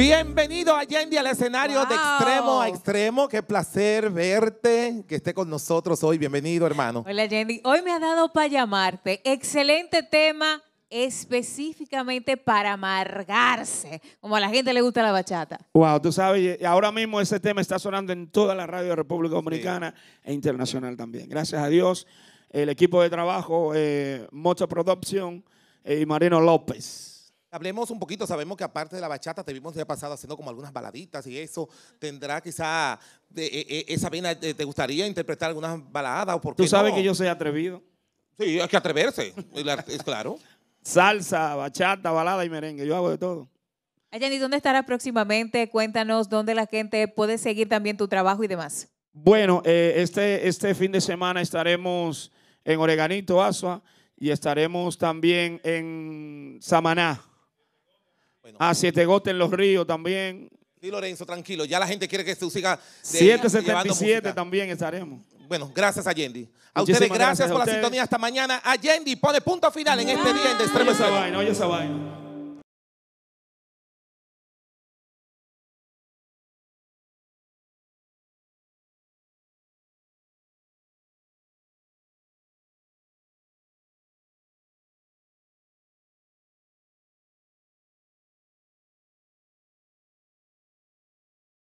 Bienvenido a Yendi al escenario de extremo a extremo. Qué placer verte, que esté con nosotros hoy. Bienvenido, hermano. Hola, Yendi. Hoy me ha dado para llamarte. Excelente tema específicamente para amargarse, como a la gente le gusta la bachata. Wow, tú sabes, eh, ahora mismo ese tema está sonando en toda la radio de República Dominicana e internacional también. Gracias a Dios, el equipo de trabajo, eh, Mocha Production eh, y Marino López. Hablemos un poquito, sabemos que aparte de la bachata, te vimos el día pasado haciendo como algunas baladitas y eso. ¿Tendrá quizá de, eh, eh, eh, esa vena, te gustaría interpretar algunas baladas o por qué Tú sabes que yo soy atrevido. Sí, hay que atreverse, es claro. Salsa, bachata, balada y merengue, yo hago de todo. Ayani, ¿dónde estará próximamente? Cuéntanos dónde la gente puede seguir también tu trabajo y demás. Bueno, este, este fin de semana estaremos en Oreganito, Asua, y estaremos también en Samaná. Ah, siete gotas en los ríos también. Di Lorenzo, tranquilo. Ya la gente quiere que tú sigas. 777 también estaremos. Bueno, gracias a Yendi. A ustedes, gracias, por la sintonía. Hasta mañana. A Yendi, pone punto final en este día en de extremo.